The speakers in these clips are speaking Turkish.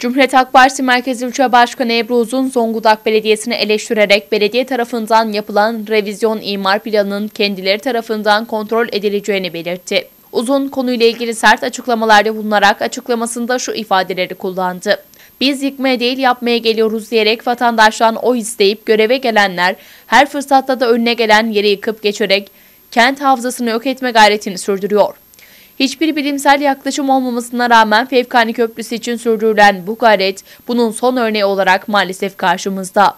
Cumhuriyet Halk Partisi Merkez İlçe Başkanı Ebru Uzun, Zonguldak Belediyesi'ni eleştirerek belediye tarafından yapılan revizyon imar planının kendileri tarafından kontrol edileceğini belirtti. Uzun konuyla ilgili sert açıklamalarda bulunarak açıklamasında şu ifadeleri kullandı. Biz yıkmaya değil yapmaya geliyoruz diyerek vatandaştan o isteyip göreve gelenler her fırsatta da önüne gelen yeri yıkıp geçerek kent havzasını yok etme gayretini sürdürüyor. Hiçbir bilimsel yaklaşım olmamasına rağmen Fevkani Köprüsü için sürdürülen bu gayret bunun son örneği olarak maalesef karşımızda.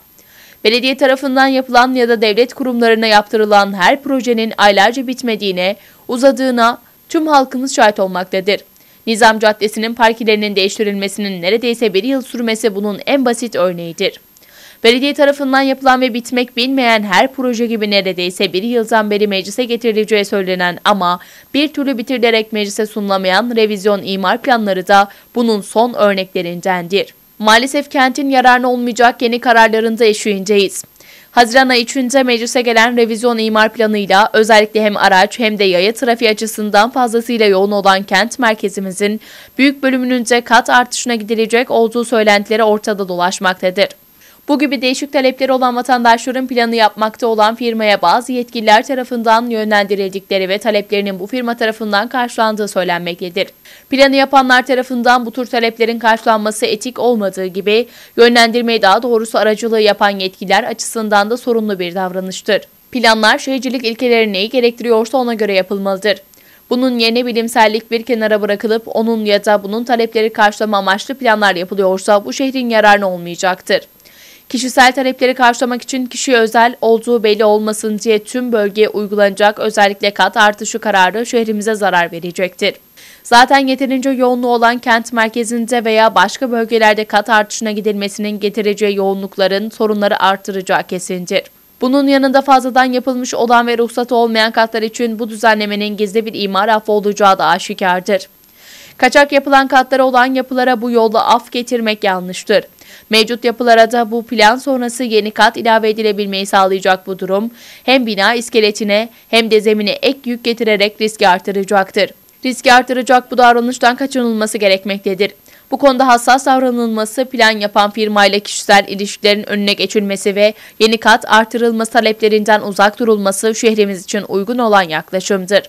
Belediye tarafından yapılan ya da devlet kurumlarına yaptırılan her projenin aylarca bitmediğine, uzadığına tüm halkımız şahit olmaktadır. Nizam Caddesi'nin parkilerinin değiştirilmesinin neredeyse bir yıl sürmesi bunun en basit örneğidir. Belediye tarafından yapılan ve bitmek bilmeyen her proje gibi neredeyse bir yıldan beri meclise getirileceği söylenen ama bir türlü bitirilerek meclise sunulamayan revizyon imar planları da bunun son örneklerindendir. Maalesef kentin yararına olmayacak yeni kararlarında eşiğindeyiz. Haziran ayı içinde meclise gelen revizyon imar planıyla özellikle hem araç hem de yaya trafiği açısından fazlasıyla yoğun olan kent merkezimizin büyük bölümününce kat artışına gidilecek olduğu söylentileri ortada dolaşmaktadır. Bu gibi değişik talepleri olan vatandaşların planı yapmakta olan firmaya bazı yetkililer tarafından yönlendirildikleri ve taleplerinin bu firma tarafından karşılandığı söylenmektedir. Planı yapanlar tarafından bu tür taleplerin karşılanması etik olmadığı gibi yönlendirmeyi daha doğrusu aracılığı yapan yetkililer açısından da sorunlu bir davranıştır. Planlar şehircilik ilkeleri neyi gerektiriyorsa ona göre yapılmalıdır. Bunun yerine bilimsellik bir kenara bırakılıp onun ya da bunun talepleri karşılama amaçlı planlar yapılıyorsa bu şehrin yararına olmayacaktır. Kişisel talepleri karşılamak için kişiye özel olduğu belli olmasın diye tüm bölgeye uygulanacak özellikle kat artışı kararı şehrimize zarar verecektir. Zaten yeterince yoğunluğu olan kent merkezinde veya başka bölgelerde kat artışına gidilmesinin getireceği yoğunlukların sorunları artıracağı kesindir. Bunun yanında fazladan yapılmış olan ve ruhsat olmayan katlar için bu düzenlemenin gizli bir imar affı olacağı da aşikardır. Kaçak yapılan katları olan yapılara bu yolla af getirmek yanlıştır. Mevcut yapılara da bu plan sonrası yeni kat ilave edilebilmeyi sağlayacak bu durum hem bina iskeletine hem de zemine ek yük getirerek riski artıracaktır. Riski artıracak bu davranıştan kaçınılması gerekmektedir. Bu konuda hassas davranılması, plan yapan firmayla kişisel ilişkilerin önüne geçilmesi ve yeni kat artırılması taleplerinden uzak durulması şehrimiz için uygun olan yaklaşımdır.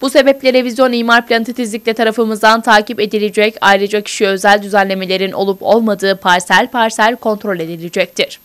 Bu sebeple revizyon imar planı titizlikle tarafımızdan takip edilecek ayrıca kişi özel düzenlemelerin olup olmadığı parsel parsel kontrol edilecektir.